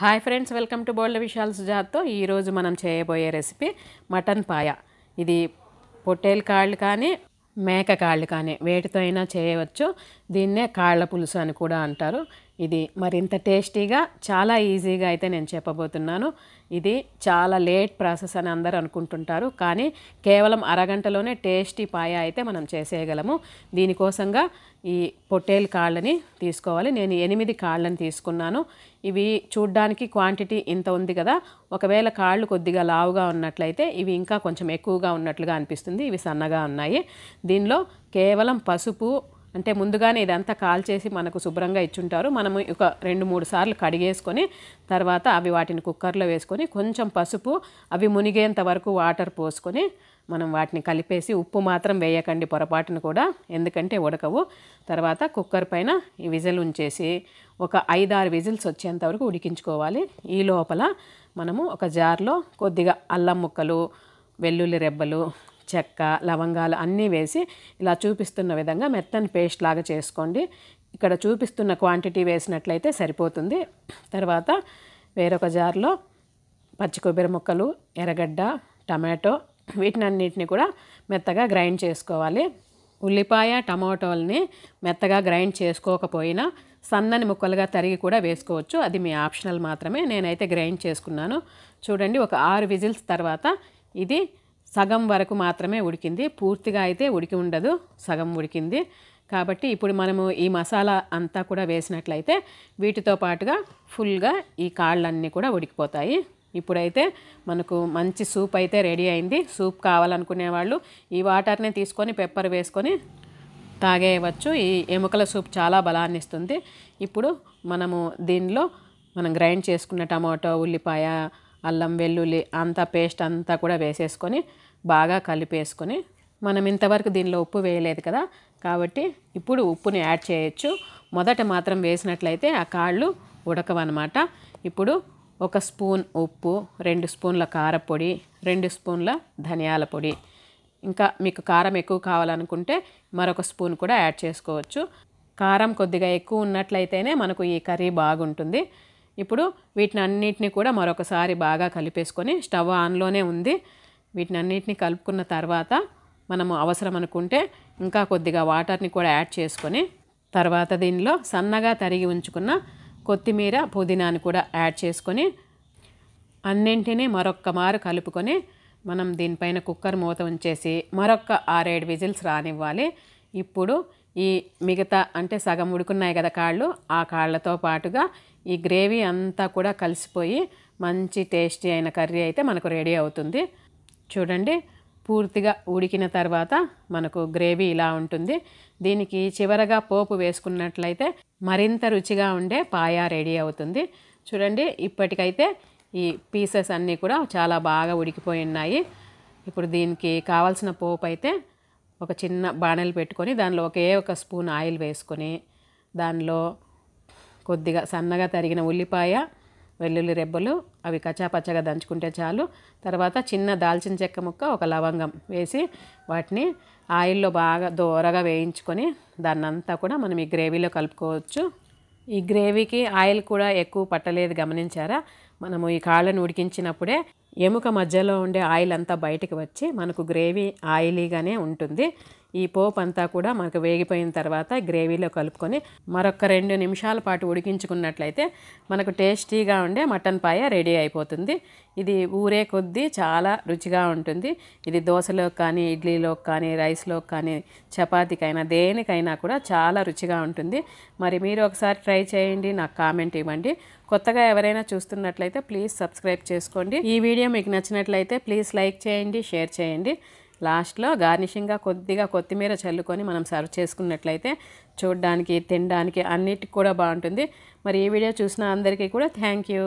hi friends welcome to bold విషాల్స్ జాతో ఈరోజు మనం చేయబోయే రెసిపీ మటన్ పాయ ఇది పొట్టేలు కాళ్ళు కానీ మేక కాళ్ళు కానీ వేటితో అయినా చేయవచ్చు దీన్నే కాళ్ళ పులుసు అని కూడా అంటారు ఇది మరింత టేస్టీగా చాలా ఈజీగా అయితే నేను చెప్పబోతున్నాను ఇది చాలా లేట్ ప్రాసెస్ అని అందరు అనుకుంటుంటారు కానీ కేవలం అరగంటలోనే టేస్టీ పాయ అయితే మనం చేసేయగలము దీనికోసంగా ఈ పొట్టేలు కాళ్ళని తీసుకోవాలి నేను ఎనిమిది కాళ్ళని తీసుకున్నాను ఇవి చూడ్డానికి క్వాంటిటీ ఇంత ఉంది కదా ఒకవేళ కాళ్ళు కొద్దిగా లావుగా ఉన్నట్లయితే ఇవి ఇంకా కొంచెం ఎక్కువగా ఉన్నట్లుగా అనిపిస్తుంది ఇవి సన్నగా ఉన్నాయి దీనిలో కేవలం పసుపు అంటే ముందుగానే ఇదంతా కాల్చేసి మనకు శుభ్రంగా ఇచ్చుంటారు మనము ఒక రెండు మూడు సార్లు కడిగేసుకొని తర్వాత అవి వాటిని కుక్కర్లో వేసుకొని కొంచెం పసుపు అవి మునిగేంత వరకు వాటర్ పోసుకొని మనం వాటిని కలిపేసి ఉప్పు మాత్రం వేయకండి పొరపాటును కూడా ఎందుకంటే ఉడకవు తర్వాత కుక్కర్ పైన ఈ విజిల్ ఉంచేసి ఒక ఐదారు విజిల్స్ వచ్చేంత వరకు ఉడికించుకోవాలి ఈ లోపల మనము ఒక జార్లో కొద్దిగా అల్లం ముక్కలు వెల్లుల్లి రెబ్బలు చెక్క లవంగాలు అన్నీ వేసి ఇలా చూపిస్తున్న విధంగా మెత్తని పేస్ట్ లాగా చేసుకోండి ఇక్కడ చూపిస్తున్న క్వాంటిటీ వేసినట్లయితే సరిపోతుంది తర్వాత వేరొక జార్లో పచ్చి కొబ్బరి ముక్కలు ఎర్రగడ్డ టమాటో వీటినన్నిటిని కూడా మెత్తగా గ్రైండ్ చేసుకోవాలి ఉల్లిపాయ టమాటోల్ని మెత్తగా గ్రైండ్ చేసుకోకపోయినా సన్నని ముక్కలుగా తరిగి కూడా వేసుకోవచ్చు అది మీ ఆప్షనల్ మాత్రమే నేనైతే గ్రైండ్ చేసుకున్నాను చూడండి ఒక ఆరు విజిల్స్ తర్వాత ఇది సగం వరకు మాత్రమే ఉడికింది పూర్తిగా అయితే ఉడికి ఉండదు సగం ఉడికింది కాబట్టి ఇప్పుడు మనము ఈ మసాలా అంతా కూడా వేసినట్లయితే వీటితో పాటుగా ఫుల్గా ఈ కాళ్ళన్నీ కూడా ఉడికిపోతాయి ఇప్పుడైతే మనకు మంచి సూప్ అయితే రెడీ అయింది సూప్ కావాలనుకునే వాళ్ళు ఈ వాటర్ని తీసుకొని పెప్పర్ వేసుకొని తాగేయవచ్చు ఈ ఎముకల సూప్ చాలా బలాన్ని ఇస్తుంది ఇప్పుడు మనము దీనిలో మనం గ్రైండ్ చేసుకున్న టమాటో ఉల్లిపాయ అల్లం వెల్లుల్లి అంతా పేస్ట్ అంతా కూడా వేసేసుకొని బాగా కలిపేసుకొని మనం ఇంతవరకు దీనిలో ఉప్పు వేయలేదు కదా కాబట్టి ఇప్పుడు ఉప్పుని యాడ్ చేయొచ్చు మొదట మాత్రం వేసినట్లయితే ఆ కాళ్ళు ఉడకవన్నమాట ఇప్పుడు ఒక స్పూన్ ఉప్పు రెండు స్పూన్ల కారపొడి రెండు స్పూన్ల ధనియాల పొడి ఇంకా మీకు కారం ఎక్కువ కావాలనుకుంటే మరొక స్పూన్ కూడా యాడ్ చేసుకోవచ్చు కారం కొద్దిగా ఎక్కువ ఉన్నట్లయితేనే మనకు ఈ కర్రీ బాగుంటుంది ఇప్పుడు వీటిని అన్నిటిని కూడా మరొకసారి బాగా కలిపేసుకొని స్టవ్ ఆన్లోనే ఉంది వీటిని అన్నింటినీ కలుపుకున్న తర్వాత మనము అవసరం అనుకుంటే ఇంకా కొద్దిగా వాటర్ని కూడా యాడ్ చేసుకొని తర్వాత దీనిలో సన్నగా తరిగి ఉంచుకున్న కొత్తిమీర పుదీనాని కూడా యాడ్ చేసుకొని అన్నింటినీ మరొక్క మారు కలుపుకొని మనం దీనిపైన కుక్కర్ మూత ఉంచేసి మరొక్క ఆరేడు విజిల్స్ రానివ్వాలి ఇప్పుడు ఈ మిగతా అంటే సగం ఉడుకున్నాయి కదా కాళ్ళు ఆ కాళ్ళతో పాటుగా ఈ గ్రేవీ అంతా కూడా కలిసిపోయి మంచి టేస్టీ అయిన కర్రీ అయితే మనకు రెడీ అవుతుంది చూడండి పూర్తిగా ఉడికిన తర్వాత మనకు గ్రేవీ ఇలా ఉంటుంది దీనికి చివరగా పోపు వేసుకున్నట్లయితే మరింత రుచిగా ఉండే పాయా రెడీ అవుతుంది చూడండి ఇప్పటికైతే ఈ పీసెస్ అన్నీ కూడా చాలా బాగా ఉడికిపోయి ఉన్నాయి ఇప్పుడు దీనికి కావాల్సిన పోపు అయితే ఒక చిన్న బాణలు పెట్టుకొని దానిలో ఒకే ఒక స్పూన్ ఆయిల్ వేసుకొని దానిలో కొద్దిగా సన్నగా తరిగిన ఉల్లిపాయ వెల్లుల్లి రెబ్బలు అవి కచాపచ్చగా దంచుకుంటే చాలు తర్వాత చిన్న దాల్చిన చెక్క ముక్క ఒక లవంగం వేసి వాటిని ఆయిల్లో బాగా దోరగా వేయించుకొని దాన్నంతా కూడా మనం ఈ గ్రేవీలో కలుపుకోవచ్చు ఈ గ్రేవీకి ఆయిల్ కూడా ఎక్కువ పట్టలేదు గమనించారా మనము ఈ కాళ్ళను ఉడికించినప్పుడే ఎముక మధ్యలో ఉండే ఆయిల్ అంతా బయటకు వచ్చి మనకు గ్రేవీ ఆయిలీగానే ఉంటుంది ఈ పోపు అంతా కూడా మనకు వేగిపోయిన తర్వాత గ్రేవీలో కలుపుకొని మరొక రెండు నిమిషాల పాటు ఉడికించుకున్నట్లయితే మనకు టేస్టీగా ఉండే మటన్ పాయ రెడీ అయిపోతుంది ఇది ఊరే కొద్దీ చాలా రుచిగా ఉంటుంది ఇది దోశలో కానీ ఇడ్లీలో కానీ రైస్లో కానీ చపాతీకైనా దేనికైనా కూడా చాలా రుచిగా ఉంటుంది మరి మీరు ఒకసారి ట్రై చేయండి నాకు కామెంట్ ఇవ్వండి కొత్తగా ఎవరైనా చూస్తున్నట్లయితే ప్లీజ్ సబ్స్క్రైబ్ చేసుకోండి ఈ వీడియో మీకు నచ్చినట్లయితే ప్లీజ్ లైక్ చేయండి షేర్ చేయండి లాస్ట్లో గార్నిషింగ్గా కొద్దిగా కొత్తిమీర చల్లుకొని మనం సర్వ్ చేసుకున్నట్లయితే చూడడానికి తినడానికి అన్నిటికి కూడా బాగుంటుంది మరి ఈ వీడియో చూసిన అందరికీ కూడా థ్యాంక్ యూ